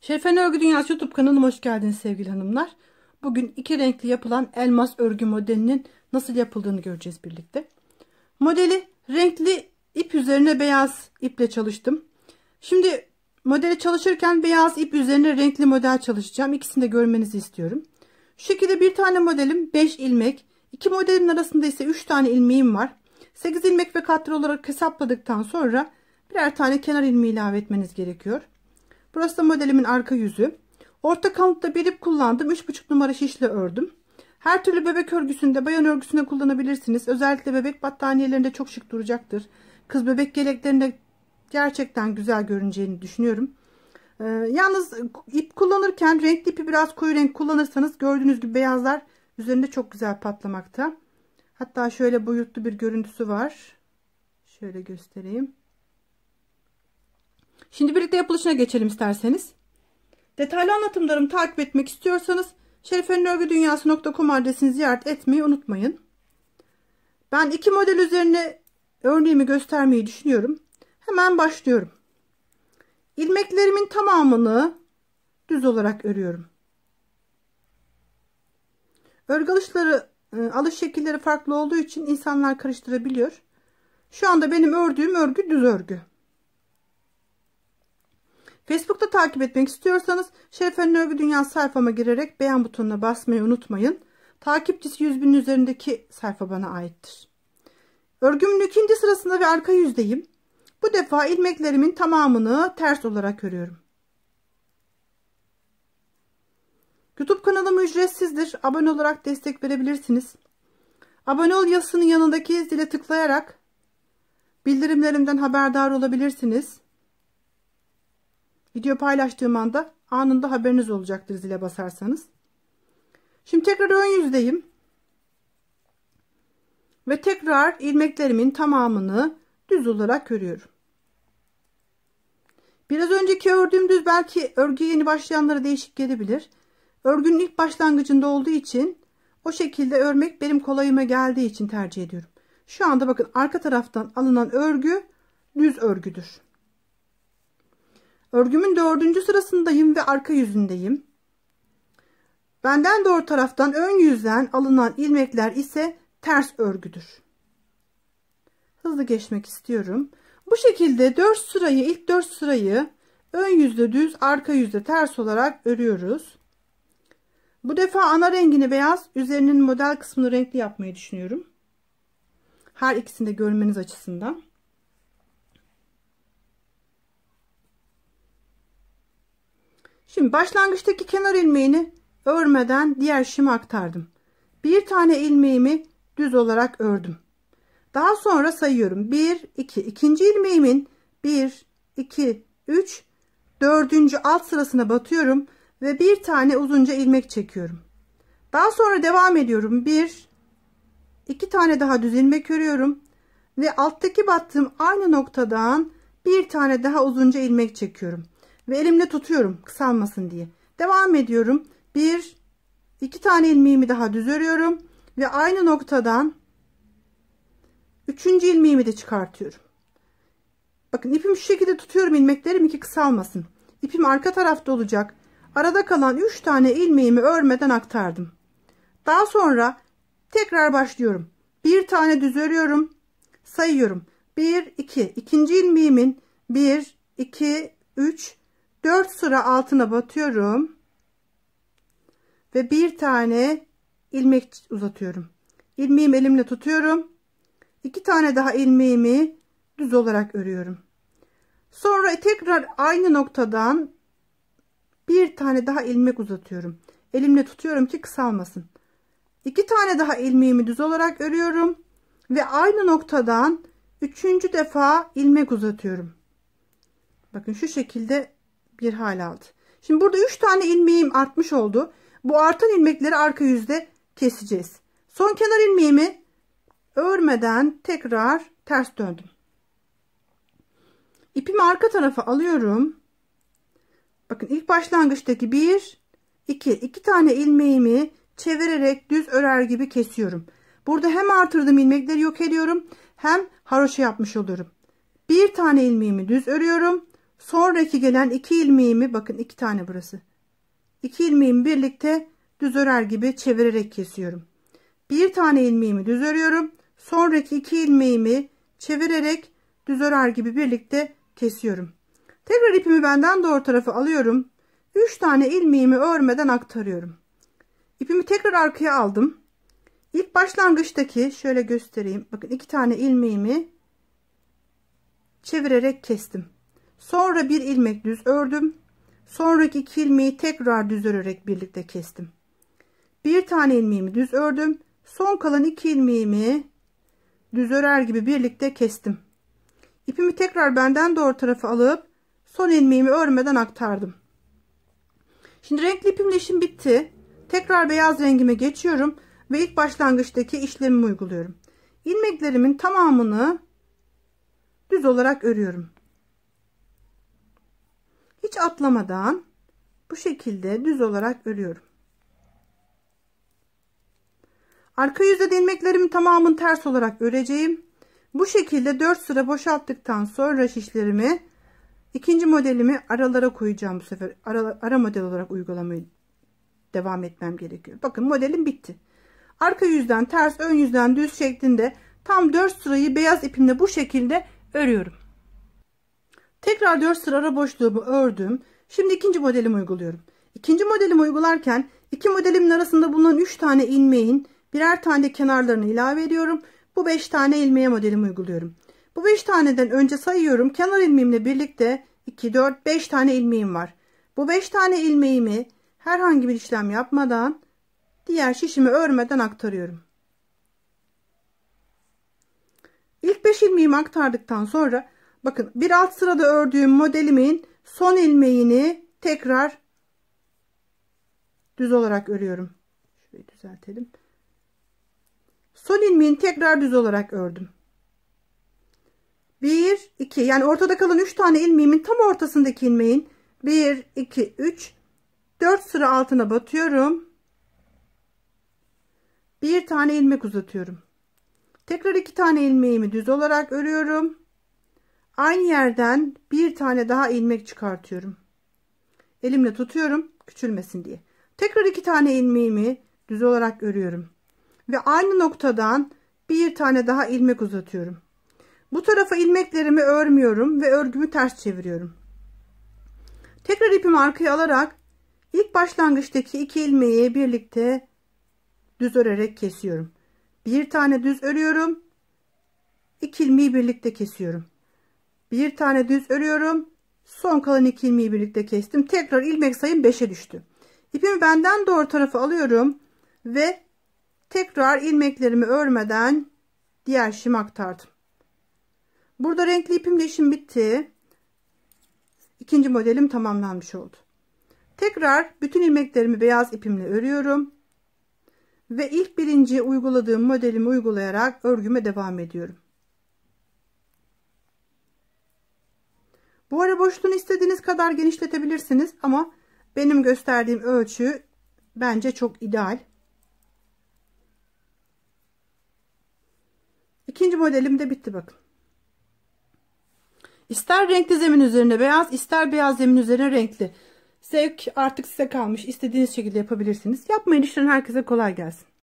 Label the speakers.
Speaker 1: Şerifen Örgü Dünyası YouTube kanalıma hoş geldiniz sevgili hanımlar. Bugün iki renkli yapılan elmas örgü modelinin nasıl yapıldığını göreceğiz birlikte. Modeli renkli ip üzerine beyaz iple çalıştım. Şimdi modeli çalışırken beyaz ip üzerine renkli model çalışacağım. İkisini de görmenizi istiyorum. Şu şekilde bir tane modelim 5 ilmek. İki modelin arasında ise 3 tane ilmeğim var. 8 ilmek ve katlar olarak hesapladıktan sonra birer tane kenar ilmeği ilave etmeniz gerekiyor. Burası da modelimin arka yüzü. Orta kalınlıkta bir ip kullandım. 3,5 numara şişle ördüm. Her türlü bebek örgüsünde, bayan örgüsünde kullanabilirsiniz. Özellikle bebek battaniyelerinde çok şık duracaktır. Kız bebek geleklerinde gerçekten güzel görüneceğini düşünüyorum. Ee, yalnız ip kullanırken renkli ipi biraz koyu renk kullanırsanız gördüğünüz gibi beyazlar üzerinde çok güzel patlamakta. Hatta şöyle boyutlu bir görüntüsü var. Şöyle göstereyim. Şimdi birlikte yapılışına geçelim isterseniz. Detaylı anlatımlarımı takip etmek istiyorsanız şerifenörgüdünyası.com adresini ziyaret etmeyi unutmayın. Ben iki model üzerine örneğimi göstermeyi düşünüyorum. Hemen başlıyorum. İlmeklerimin tamamını düz olarak örüyorum. Örgü alışları, e, alış şekilleri farklı olduğu için insanlar karıştırabiliyor. Şu anda benim ördüğüm örgü düz örgü. Facebook'ta takip etmek istiyorsanız Şerife'nin Övgü Dünya sayfama girerek beğen butonuna basmayı unutmayın. Takipçisi 100 bin üzerindeki sayfa bana aittir. Örgümün ikinci sırasında ve arka yüzdeyim. Bu defa ilmeklerimin tamamını ters olarak örüyorum. Youtube kanalım ücretsizdir. Abone olarak destek verebilirsiniz. Abone ol yazısının yanındaki zile tıklayarak bildirimlerimden haberdar olabilirsiniz. Video paylaştığım anda anında haberiniz olacaktır zile basarsanız. Şimdi tekrar ön yüzdeyim. Ve tekrar ilmeklerimin tamamını düz olarak örüyorum. Biraz önceki ördüğüm düz belki örgüye yeni başlayanlara değişik gelebilir. Örgünün ilk başlangıcında olduğu için o şekilde örmek benim kolayıma geldiği için tercih ediyorum. Şu anda bakın arka taraftan alınan örgü düz örgüdür. Örgümün dördüncü sırasındayım ve arka yüzündeyim. Benden doğru taraftan ön yüzden alınan ilmekler ise ters örgüdür. Hızlı geçmek istiyorum. Bu şekilde 4 sırayı ilk 4 sırayı ön yüzde düz arka yüzde ters olarak örüyoruz. Bu defa ana rengini beyaz üzerinin model kısmını renkli yapmayı düşünüyorum. Her ikisini de görmeniz açısından. Şimdi başlangıçtaki kenar ilmeğini örmeden diğer şişime aktardım. Bir tane ilmeğimi düz olarak ördüm. Daha sonra sayıyorum. 1, 2. İkinci ilmeğimin 1, 2, 3, 4. alt sırasına batıyorum ve bir tane uzunca ilmek çekiyorum. Daha sonra devam ediyorum. 1, 2 tane daha düz ilmek örüyorum ve alttaki battığım aynı noktadan bir tane daha uzunca ilmek çekiyorum ve elimle tutuyorum kısalmasın diye. Devam ediyorum. Bir, iki tane ilmeğimi daha düz örüyorum ve aynı noktadan üçüncü ilmeğimi de çıkartıyorum. Bakın ipimi şu şekilde tutuyorum ilmeklerim ki kısalmasın. ipim arka tarafta olacak. Arada kalan üç tane ilmeğimi örmeden aktardım. Daha sonra tekrar başlıyorum. Bir tane düz örüyorum. Sayıyorum. 1 2 ikinci ilmeğimin 1 2 3 4 sıra altına batıyorum ve bir tane ilmek uzatıyorum ilmeğimi elimle tutuyorum iki tane daha ilmeğimi düz olarak örüyorum sonra tekrar aynı noktadan bir tane daha ilmek uzatıyorum elimle tutuyorum ki kısalmasın iki tane daha ilmeğimi düz olarak örüyorum ve aynı noktadan üçüncü defa ilmek uzatıyorum bakın şu şekilde bir hal aldı. Şimdi burada 3 tane ilmeğim artmış oldu. Bu artan ilmekleri arka yüzde keseceğiz. Son kenar ilmeğimi örmeden tekrar ters döndüm. İpimi arka tarafa alıyorum. Bakın ilk başlangıçtaki bir, iki, iki tane ilmeğimi çevirerek düz örer gibi kesiyorum. Burada hem artırdığım ilmekleri yok ediyorum hem haroşa yapmış oluyorum. Bir tane ilmeğimi düz örüyorum. Sonraki gelen iki ilmeğimi bakın iki tane burası. İki ilmeğimi birlikte düz örer gibi çevirerek kesiyorum. Bir tane ilmeğimi düz örüyorum. Sonraki iki ilmeğimi çevirerek düz örer gibi birlikte kesiyorum. Tekrar ipimi benden doğru tarafa alıyorum. üç tane ilmeğimi örmeden aktarıyorum. İpimi tekrar arkaya aldım. İlk başlangıçtaki şöyle göstereyim. Bakın iki tane ilmeğimi çevirerek kestim. Sonra bir ilmek düz ördüm. Sonraki iki ilmeği tekrar düz örerek birlikte kestim. Bir tane ilmeğimi düz ördüm. Son kalan iki ilmeğimi düz örer gibi birlikte kestim. İpimi tekrar benden doğru tarafa alıp son ilmeğimi örmeden aktardım. Şimdi renkli ipimle işim bitti. Tekrar beyaz rengime geçiyorum ve ilk başlangıçtaki işlemimi uyguluyorum. İlmeklerimin tamamını düz olarak örüyorum hiç atlamadan bu şekilde düz olarak örüyorum. Arka yüzde ilmeklerimin tamamını ters olarak öreceğim. Bu şekilde 4 sıra boşalttıktan sonra şişlerimi ikinci modelimi aralara koyacağım bu sefer. Ara, ara model olarak uygulamayı devam etmem gerekiyor. Bakın modelim bitti. Arka yüzden ters ön yüzden düz şeklinde tam 4 sırayı beyaz ipimle bu şekilde örüyorum. Tekrar 4 sıra ara boşluğumu ördüm. Şimdi ikinci modelimi uyguluyorum. İkinci modelimi uygularken iki modelimin arasında bulunan 3 tane ilmeğin birer tane kenarlarını ilave ediyorum. Bu 5 tane ilmeğe modelimi uyguluyorum. Bu 5 taneden önce sayıyorum. Kenar ilmeğimle birlikte 2, 4, 5 tane ilmeğim var. Bu 5 tane ilmeğimi herhangi bir işlem yapmadan diğer şişimi örmeden aktarıyorum. İlk 5 ilmeğimi aktardıktan sonra Bakın bir alt sırada ördüğüm modelimin son ilmeğini tekrar düz olarak örüyorum. Şurayı düzeltelim. Son ilmeğini tekrar düz olarak ördüm. 1 2 yani ortada kalan 3 tane ilmeğimin tam ortasındaki ilmeğin 1 2 3 4 sıra altına batıyorum. Bir tane ilmek uzatıyorum. Tekrar iki tane ilmeğimi düz olarak örüyorum. Aynı yerden bir tane daha ilmek çıkartıyorum. Elimle tutuyorum küçülmesin diye. Tekrar iki tane ilmeğimi düz olarak örüyorum. Ve aynı noktadan bir tane daha ilmek uzatıyorum. Bu tarafa ilmeklerimi örmüyorum ve örgümü ters çeviriyorum. Tekrar ipimi arkaya alarak ilk başlangıçtaki iki ilmeği birlikte düz örerek kesiyorum. Bir tane düz örüyorum. iki ilmeği birlikte kesiyorum bir tane düz örüyorum son kalan iki ilmeği birlikte kestim tekrar ilmek sayım 5'e düştü ipimi benden doğru tarafı alıyorum ve tekrar ilmeklerimi örmeden diğer şim aktardım burada renkli ipimle işim bitti ikinci modelim tamamlanmış oldu tekrar bütün ilmeklerimi beyaz ipimle örüyorum ve ilk birinci uyguladığım modelimi uygulayarak örgüme devam ediyorum Bu ara boşluğunu istediğiniz kadar genişletebilirsiniz ama benim gösterdiğim ölçü bence çok ideal. İkinci modelim de bitti bakın. İster renkli zemin üzerine beyaz, ister beyaz zemin üzerine renkli. Zevk artık size kalmış. İstediğiniz şekilde yapabilirsiniz. Yapmayın işlerin herkese kolay gelsin.